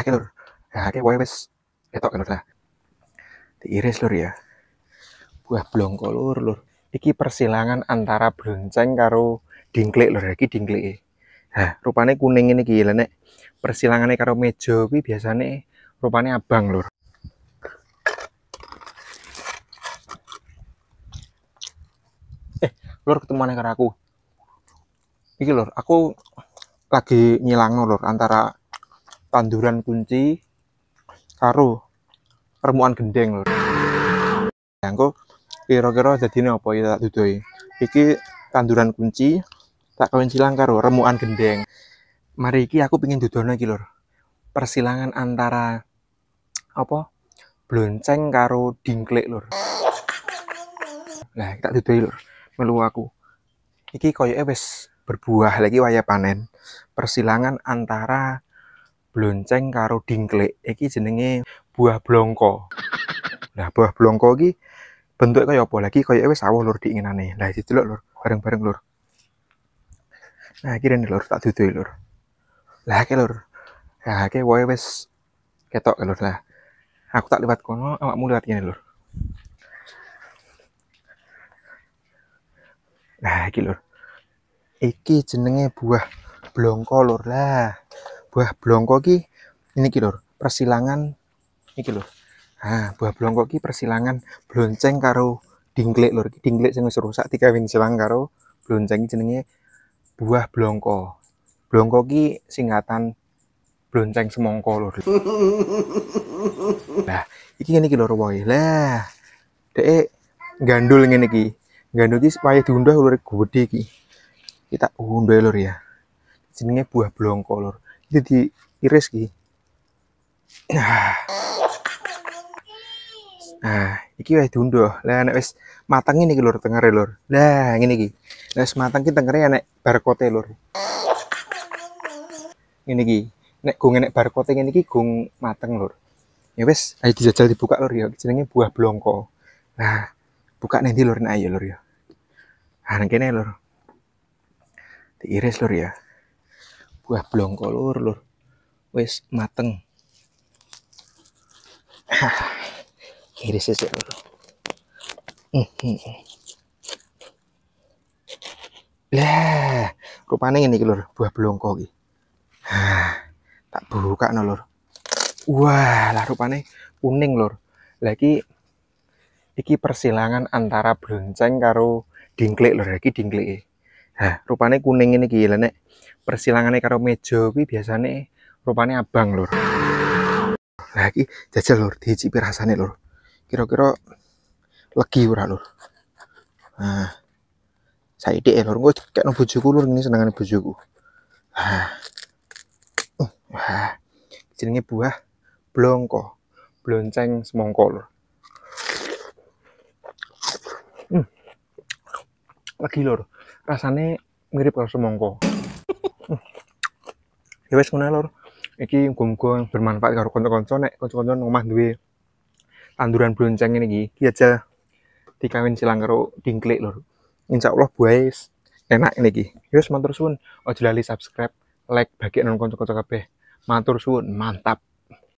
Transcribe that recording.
ah ki lur ah ya, ki wae wis ketok kan lur lah diiris lur ya buah blongko lur lur iki persilangan antara bronceng karo dingklik lur iki dingklik Nah, rupane kuning ini gila nek persilangane karo meja kuwi biasane rupane abang lur eh lur ketemuan karo aku iki lur aku lagi nyilang lur antara tanduran kunci karo remuan gendeng lho. Engko kira-kira dadine apa ya tak duduhi. Iki tanduran kunci tak kawin silang karo remuan gendeng. Mari iki aku pengin dudono lagi lho. Persilangan antara apa? Blonceng karo dingklik lho. Nah, tak duduhi lho. Melu aku. Iki koyoke wis berbuah lagi waya panen. Persilangan antara blonceng karo dingklik iki jenenge buah blongko nah buah blongko iki bentuknya kayak apa lagi kayak wis awal lur diinginane lah itu delok lur bareng-bareng lur nah kira nih lur tak dudui lur lah ke lur lah ke wae wis ketok lur lah aku tak lewat kono awakmu lewat kene lur Nah, iki lur. Iki jenenge buah blongko lur lah buah blongko ki ini ki lur persilangan iki lur nah, buah blongko ki persilangan blonceng karo dingklik lur dingklik sing wis rusak dikawin silang karo blonceng jenenge buah blongko blongko ki singkatan blonceng semongko lur nah iki ngene ki lur wae lah dek gandul ngene ki. gandul ki supaya diunduh lur gede ki. kita unduh lur ya jenenge buah blongko lur jadi iris ki. Nah. ini iki wis diunduh. Lah nek wes matang ini tengah tengah lor nah Lah ki iki. matang kita mateng ki ya nek barcode lor ini ki Nek gong nek barcode ini ki gong mateng lor Ya wes ayo dijajal dibuka lor ya. Jenenge buah blongko. Nah, buka nanti lor nek ayo lor ya. Nah, kene lor Diiris lor ya buah blongko lur lur wes mateng kiri sisi lur hmm, hmm, hmm. lah rupanya ini lur buah blongko iki tak buka no lur wah lah rupanya kuning lur lagi iki persilangan antara Berenceng karo dingklik lur lagi dingklik e. Hah, rupanya kuning ini gila nek. Persilangannya karo meja kuwi biasanya rupanya abang lur. lagi jajal lur, dicicipi rasane lur. Kira-kira legi ora lur. Nah. Saiki eh, lur, engko dikekno bojoku lur ini senengane bojoku. Hah. Uh, wah. Jenenge buah blongko. Blonceng semongko lur. Hmm. Lagi lur rasanya mirip kalau semangka ya wes ngono lor iki muga-muga bermanfaat karo kanca-kanca nek kanca-kanca nang omah duwe tanduran blonceng ini iki iki aja dikawin silang karo dingklik lor insyaallah buahe enak ini iki ya wes matur suwun aja lali subscribe like bagiin nang kanca-kanca kabeh matur suwun mantap